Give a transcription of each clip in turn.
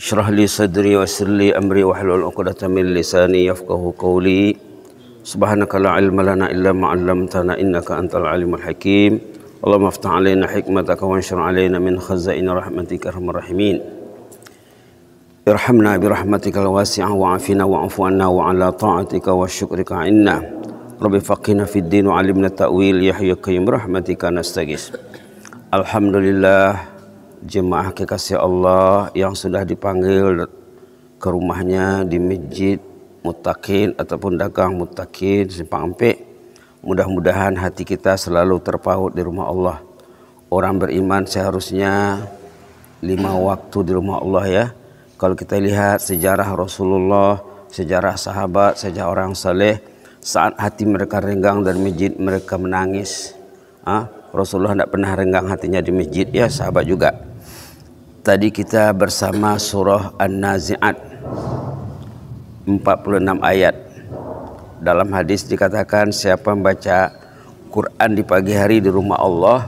اشرح لي صدري ويسر لي أمري واحلل عقدة من لساني يفقه قولي سبحانك لا علم لنا إلا ما علمتنا إنك أنت العليم الحكيم اللهم افتح علينا حكمتك وانشر علينا من خزائن رحمتك أرحم الراحمين ارحمنا برحمتك الواسعة وعافنا واعف عنا وعلى طاعتك وشكرك عنا رب فقنا في الدين وعلمنا التأويل يحيى قيم رحمتك نستغيث الحمد لله jemaah kekasih Allah yang sudah dipanggil ke rumahnya di masjid mutakin ataupun dagang mutakin simpang empik mudah-mudahan hati kita selalu terpaut di rumah Allah orang beriman seharusnya lima waktu di rumah Allah ya kalau kita lihat sejarah Rasulullah sejarah sahabat sejarah orang saleh saat hati mereka renggang dan masjid mereka menangis ah, Rasulullah tidak pernah renggang hatinya di masjid ya sahabat juga Tadi kita bersama surah An-Nazi'at 46 ayat. Dalam hadis dikatakan siapa membaca Quran di pagi hari di rumah Allah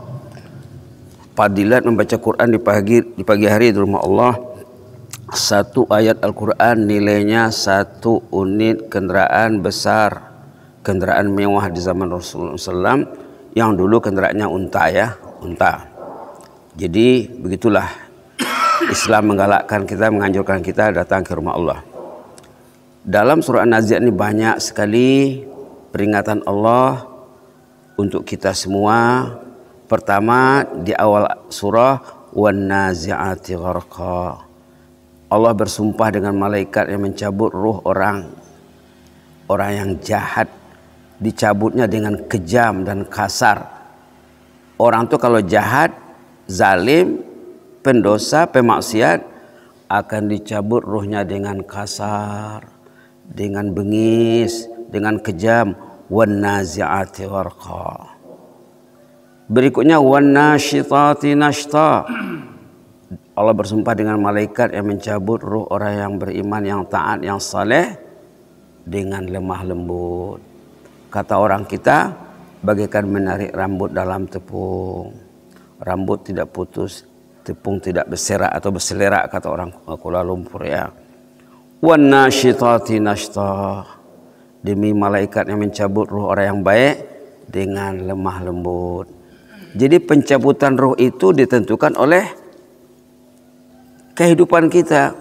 Fadilat membaca Quran di pagi di pagi hari di rumah Allah satu ayat Al-Quran nilainya satu unit kendaraan besar kendaraan mewah di zaman Rasulullah SAW yang dulu kendaraannya unta ya unta jadi begitulah Islam menggalakkan kita, menganjurkan kita datang ke rumah Allah. Dalam surah An-Naziat ini banyak sekali peringatan Allah untuk kita semua. Pertama di awal surah wan naziati gharqa. Allah bersumpah dengan malaikat yang mencabut ruh orang. Orang yang jahat dicabutnya dengan kejam dan kasar. Orang itu kalau jahat, zalim, pendosa, pemaksiat akan dicabut ruhnya dengan kasar, dengan bengis, dengan kejam. Wanaziati warqa. Berikutnya wan nashitati nashta. Allah bersumpah dengan malaikat yang mencabut ruh orang yang beriman, yang taat, yang saleh dengan lemah lembut. Kata orang kita, bagaikan menarik rambut dalam tepung. Rambut tidak putus, tepung tidak berserak atau berselera kata orang Kuala Lumpur ya. Wan nasyitati nashta. Demi malaikat yang mencabut ruh orang yang baik dengan lemah lembut. Jadi pencabutan ruh itu ditentukan oleh kehidupan kita.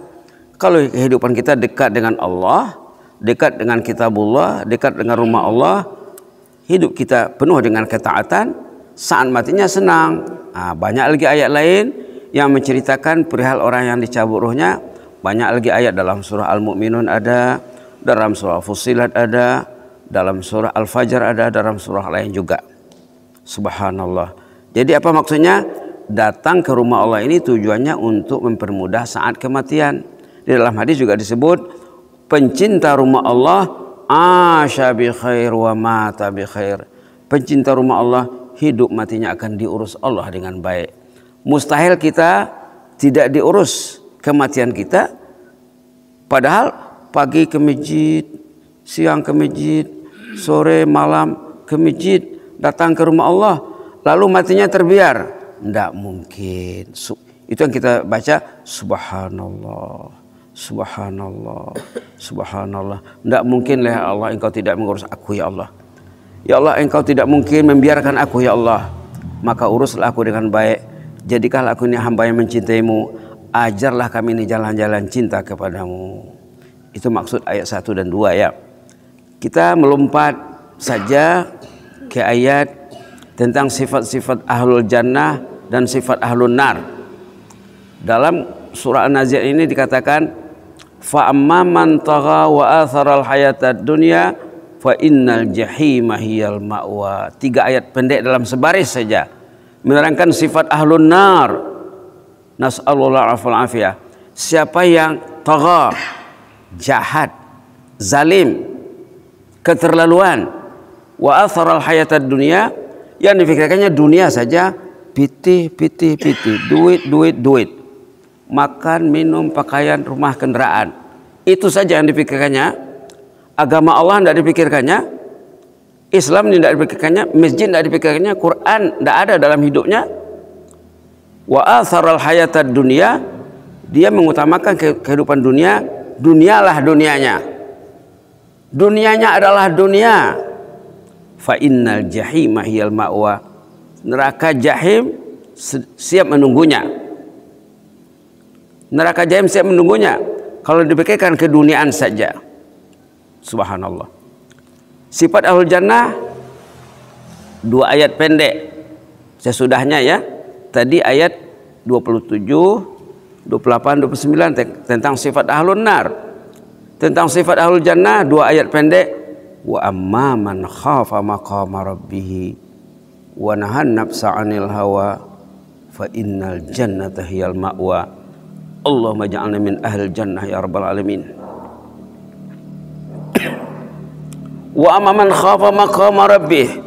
Kalau kehidupan kita dekat dengan Allah, dekat dengan kitabullah, dekat dengan rumah Allah, hidup kita penuh dengan ketaatan, saat matinya senang. Nah, banyak lagi ayat lain yang menceritakan perihal orang yang dicabut ruhnya banyak lagi ayat dalam surah Al-Mu'minun ada, dalam surah Fusilat ada, dalam surah Al-Fajr ada, dalam surah lain juga. Subhanallah. Jadi apa maksudnya? Datang ke rumah Allah ini tujuannya untuk mempermudah saat kematian. Di dalam hadis juga disebut pencinta rumah Allah asya bi khair wa mata bi khair. Pencinta rumah Allah hidup matinya akan diurus Allah dengan baik Mustahil kita tidak diurus kematian kita. Padahal pagi ke masjid, siang ke masjid, sore malam ke masjid, datang ke rumah Allah, lalu matinya terbiar. Tidak mungkin. Itu yang kita baca subhanallah. Subhanallah, subhanallah. Tidak mungkin lah ya Allah engkau tidak mengurus aku ya Allah. Ya Allah engkau tidak mungkin membiarkan aku ya Allah. Maka uruslah aku dengan baik Jadikanlah aku ini hamba yang mencintaimu. Ajarlah kami ini jalan-jalan cinta kepadamu. Itu maksud ayat 1 dan 2 ya. Kita melompat saja ke ayat tentang sifat-sifat ahlul jannah dan sifat ahlul nar. Dalam surah an nazir ini dikatakan fa'amma man tagha wa atharal hayatat dunya fa innal jahima hiyal ma'wa. Tiga ayat pendek dalam sebaris saja menerangkan sifat ahlun nar. Nas'alullah afal afiyah. Siapa yang tagha, jahat, zalim, keterlaluan, wa atharal hayatad dunia yang dipikirkannya dunia saja piti piti piti, duit duit duit makan minum pakaian rumah kendaraan itu saja yang dipikirkannya agama Allah tidak dipikirkannya Islam tidak dipikirkannya, masjid tidak dipikirkannya, Quran tidak ada dalam hidupnya. Wa atharal hayatad dunia, dia mengutamakan kehidupan dunia, dunialah dunianya. Dunianya adalah dunia. Fa innal jahim hiyal ma'wa. Neraka jahim siap menunggunya. Neraka jahim siap menunggunya kalau dipikirkan keduniaan saja. Subhanallah. Sifat ahlul jannah dua ayat pendek sesudahnya ya. Tadi ayat 27, 28, 29 tentang sifat ahlul nar. Tentang sifat ahlul jannah dua ayat pendek wa amma man khafa maqama rabbih wa nahan nafsa 'anil hawa fa innal jannata hiyal ma'wa. Allahumma ja'alna min ahlil jannah ya rabbal alamin. Wa amaman khafa maqama rabbih.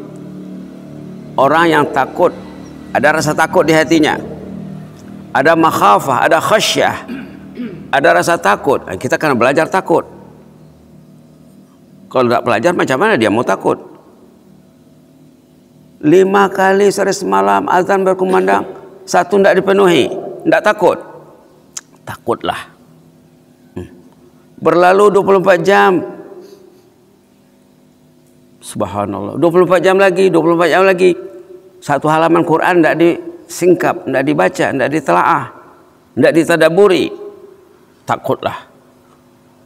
Orang yang takut, ada rasa takut di hatinya. Ada makhafah, ada khasyah. Ada rasa takut. Nah, kita akan belajar takut. Kalau tidak belajar macam mana dia mau takut? Lima kali sehari semalam azan berkumandang, satu tidak dipenuhi, tidak takut. Takutlah. Hmm. Berlalu 24 jam, Subhanallah. 24 jam lagi, 24 jam lagi. Satu halaman Quran tidak disingkap, tidak dibaca, tidak ditelaah, tidak ditadaburi. Takutlah.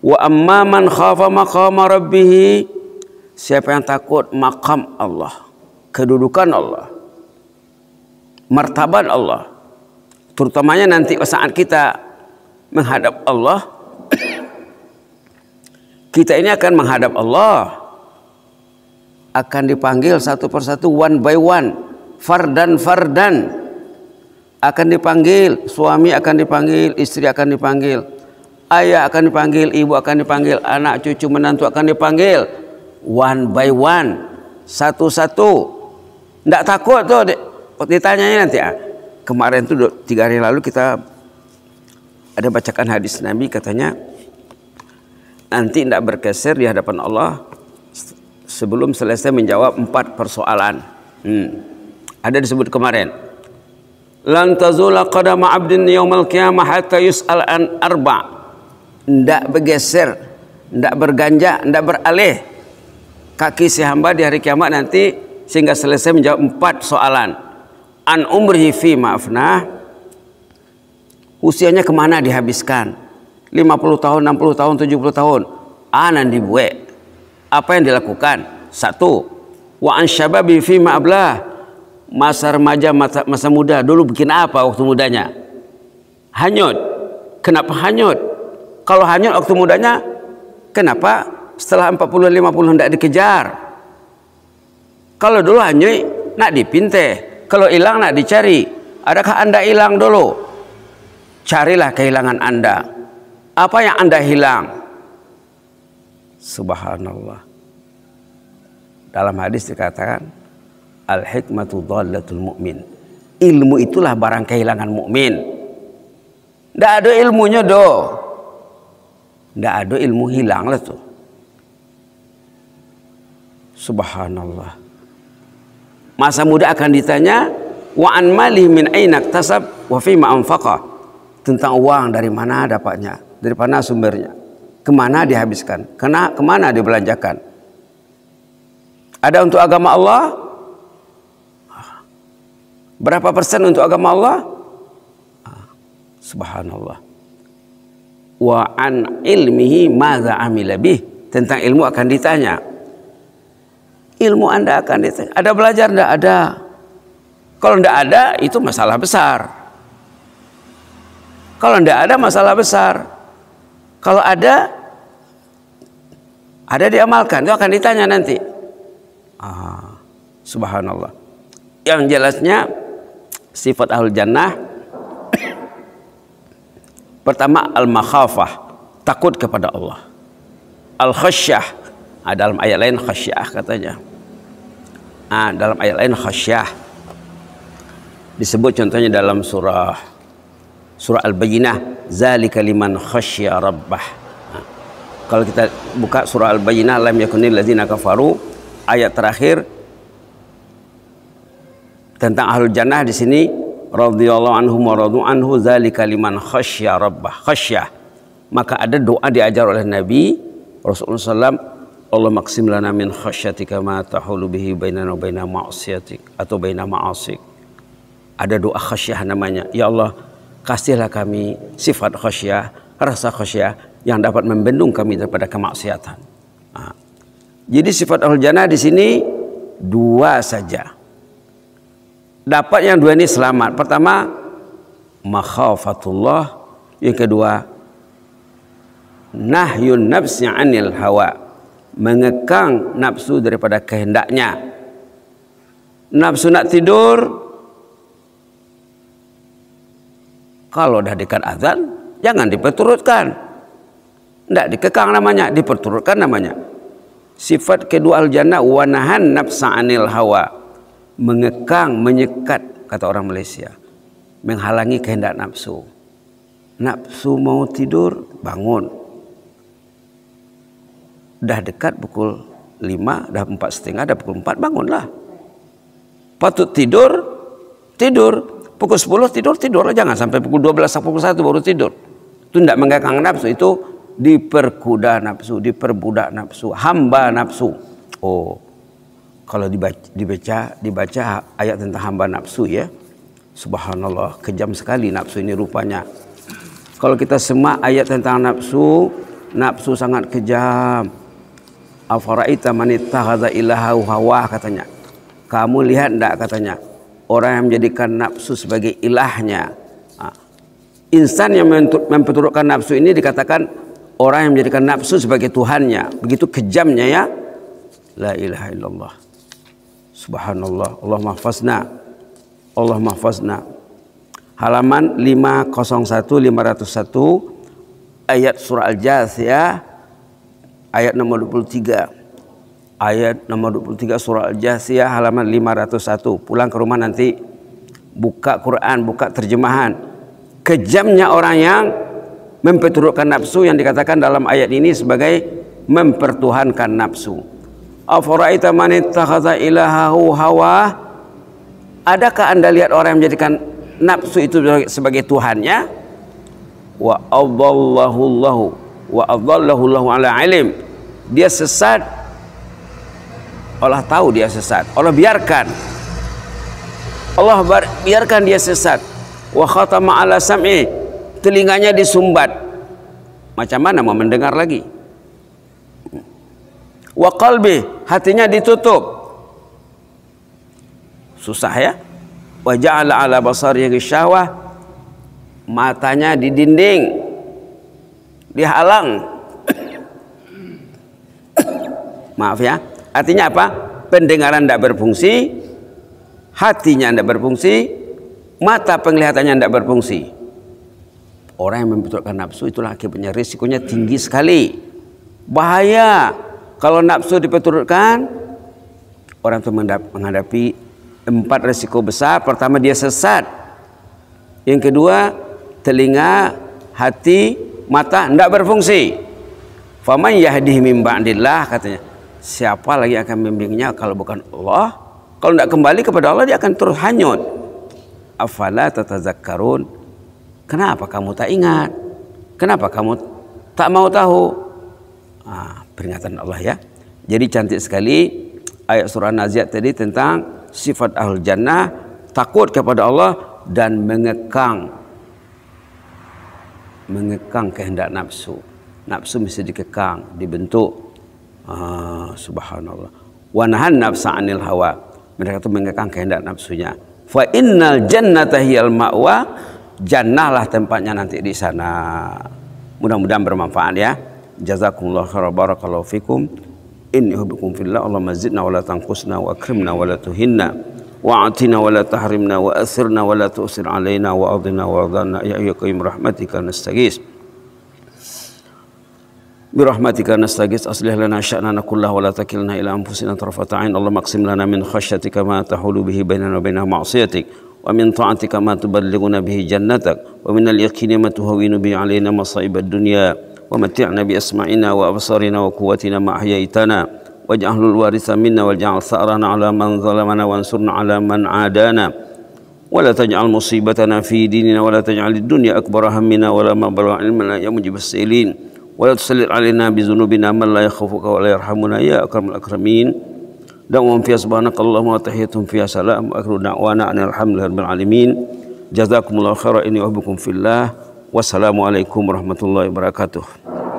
Wa amman khafa maqama rabbih. Siapa yang takut makam Allah, kedudukan Allah, martabat Allah. Terutamanya nanti saat kita menghadap Allah, kita ini akan menghadap Allah akan dipanggil satu persatu one by one, fardan fardan akan dipanggil, suami akan dipanggil, istri akan dipanggil, ayah akan dipanggil, ibu akan dipanggil, anak cucu menantu akan dipanggil one by one, satu-satu. Tidak -satu. takut tuh ditanyanya nanti. Ah. Kemarin tuh tiga hari lalu kita ada bacakan hadis Nabi katanya nanti tidak berkeser di hadapan Allah sebelum selesai menjawab empat persoalan. Hmm. Ada disebut kemarin. Lan tazula qadama 'abdin yaumal qiyamah hatta yus'al an arba. Ndak bergeser, ndak berganjak, ndak beralih kaki si hamba di hari kiamat nanti sehingga selesai menjawab empat soalan. An umrihi fi ma'afna. Usianya kemana dihabiskan? 50 tahun, 60 tahun, 70 tahun. Anan dibuat apa yang dilakukan? Satu, wa ansyababi fi ma'ablah. Masa remaja, masa, masa muda. Dulu bikin apa waktu mudanya? Hanyut. Kenapa hanyut? Kalau hanyut waktu mudanya, kenapa setelah 40 50 tidak dikejar? Kalau dulu hanyut, nak dipinte. Kalau hilang, nak dicari. Adakah Anda hilang dulu? Carilah kehilangan Anda. Apa yang Anda hilang? Subhanallah. Dalam hadis dikatakan al hikmatu dhalatul mukmin. Ilmu itulah barang kehilangan mukmin. Ndak ada ilmunya do. Ndak ada ilmu hilang lah tuh. Subhanallah. Masa muda akan ditanya wa an malih min ainak tasab wa fima anfaqa. Tentang uang dari mana dapatnya, dari mana sumbernya. Kemana dihabiskan? Kena, kemana dibelanjakan? Ada untuk agama Allah? Berapa persen untuk agama Allah? Subhanallah. Wa an ilmihi maza amila Tentang ilmu akan ditanya. Ilmu Anda akan ditanya. Ada belajar Tidak Ada. Kalau tidak ada itu masalah besar. Kalau tidak ada masalah besar. Kalau ada ada diamalkan, itu akan ditanya nanti. Ah, subhanallah. Yang jelasnya sifat ahlul jannah pertama al-makhafah, takut kepada Allah. Al-khasyah, ah, dalam ayat lain khasyah katanya. Ah, dalam ayat lain khasyah disebut contohnya dalam surah surah Al-Baqarah zalika liman khasyya rabbah kalau kita buka surah Al-Bayyinah lam yakunil ladzina kafaru ayat terakhir tentang ahlul jannah di sini radhiyallahu anhum wa radu anhu zalika liman khasyya rabbah khasyya maka ada doa diajar oleh Nabi Rasulullah SAW Allah maksim lana min khasyatika ma tahulu bihi bainana wa baina ma'asiyatik atau baina ma'asik ada doa khasyah namanya ya Allah kasihlah kami sifat khasyah rasa khasyah yang dapat membendung kami daripada kemaksiatan. Nah. Jadi sifat al jana di sini dua saja. Dapat yang dua ini selamat. Pertama makhafatullah, yang kedua nahyun nafsnya anil hawa mengekang nafsu daripada kehendaknya. Nafsu nak tidur kalau dah dekat azan jangan diperturutkan. Tidak dikekang namanya, diperturutkan namanya. Sifat kedua al-jannah wanahan nafsa anil hawa. Mengekang, menyekat, kata orang Malaysia. Menghalangi kehendak nafsu. Nafsu mau tidur, bangun. Dah dekat pukul 5, dah empat setengah, dah pukul 4, bangunlah. Patut tidur, tidur. Pukul 10 tidur, tidurlah. Jangan sampai pukul 12 atau pukul 1 baru tidur. Itu tidak mengekang nafsu, itu diperkuda nafsu, diperbudak nafsu, hamba nafsu. Oh, kalau dibaca, dibaca, dibaca ayat tentang hamba nafsu ya. Subhanallah, kejam sekali nafsu ini rupanya. Kalau kita semak ayat tentang nafsu, nafsu sangat kejam. Afaraita haza ilahau hawa katanya. Kamu lihat tidak katanya? Orang yang menjadikan nafsu sebagai ilahnya. Ah, insan yang memperturutkan nafsu ini dikatakan orang yang menjadikan nafsu sebagai Tuhannya. Begitu kejamnya ya. La ilaha illallah. Subhanallah. Allah mahfazna. Allah mahfazna. Halaman 501 501 ayat surah al ya ayat nomor 23. Ayat nomor 23 surah Al-Jathiyah halaman 501. Pulang ke rumah nanti buka Quran, buka terjemahan. Kejamnya orang yang memperturutkan nafsu yang dikatakan dalam ayat ini sebagai mempertuhankan nafsu. Afaraita man ittakhadha ilahahu hawa? Adakah Anda lihat orang yang menjadikan nafsu itu sebagai tuhannya? Wa adallahu Allah wa adallahu Allah ala ilim. Dia sesat. Allah tahu dia sesat. Allah biarkan. Allah biarkan dia sesat. Wa khatama ala sam'i telinganya disumbat macam mana mau mendengar lagi wa qalbi hatinya ditutup susah ya wa ala ala yang syahwah matanya di dinding, dihalang maaf ya artinya apa pendengaran tidak berfungsi hatinya tidak berfungsi mata penglihatannya tidak berfungsi Orang yang membetulkan nafsu itulah akibatnya risikonya tinggi sekali. Bahaya kalau nafsu dibetulkan orang itu menghadapi empat risiko besar. Pertama dia sesat. Yang kedua telinga, hati, mata tidak berfungsi. Faman yahdih min ba'dillah katanya. Siapa lagi akan membimbingnya kalau bukan Allah? Kalau tidak kembali kepada Allah dia akan terus hanyut. Afala tatazakkarun Kenapa kamu tak ingat? Kenapa kamu tak mau tahu? Ah, peringatan Allah ya. Jadi cantik sekali ayat surah Naziat tadi tentang sifat ahli jannah takut kepada Allah dan mengekang mengekang kehendak nafsu. Nafsu mesti dikekang, dibentuk. Ah, subhanallah. Wanahan nafsa anil hawa. Mereka itu mengekang kehendak nafsunya. Fa innal jannata hiyal ma'wa jannahlah tempatnya nanti di sana. Mudah-mudahan bermanfaat ya. Jazakumullah khairan barakallahu fikum. In hubbukum fillah Allah mazidna wa la tanqusna wa akrimna wa la tuhinna wa atina wa tahrimna wa asirna wa la tusir alaina wa adina wa adana ya ayyukum rahmatika nastaghis. برحمتك نستغيث أصلح لنا شأننا كله ولا تكلنا إلى أنفسنا طرفة عين اللهم اقسم لنا من خشيتك ما تحول به بيننا وبين معصيتك ومن طاعتك ما تبلغنا به جنتك ومن اليقين ما تهون به علينا مصائب الدنيا ومتعنا بأسماعنا وأبصارنا وقوتنا ما أحييتنا واجعل الوارث منا واجعل ثأرنا على من ظلمنا وانصرنا على من عادانا ولا تجعل مصيبتنا في ديننا ولا تجعل الدنيا أكبر همنا ولا مبلغ علمنا يا مجيب السائلين ولا تسلط علينا بذنوبنا من لا يخافك ولا يرحمنا يا أكرم الأكرمين دعوهم فيها سبحانك اللهم وتحيتهم فيها سلام وآخر دعوانا أن الحمد لله رب العالمين جزاكم الله خيرا إني أحبكم في الله والسلام عليكم ورحمة الله وبركاته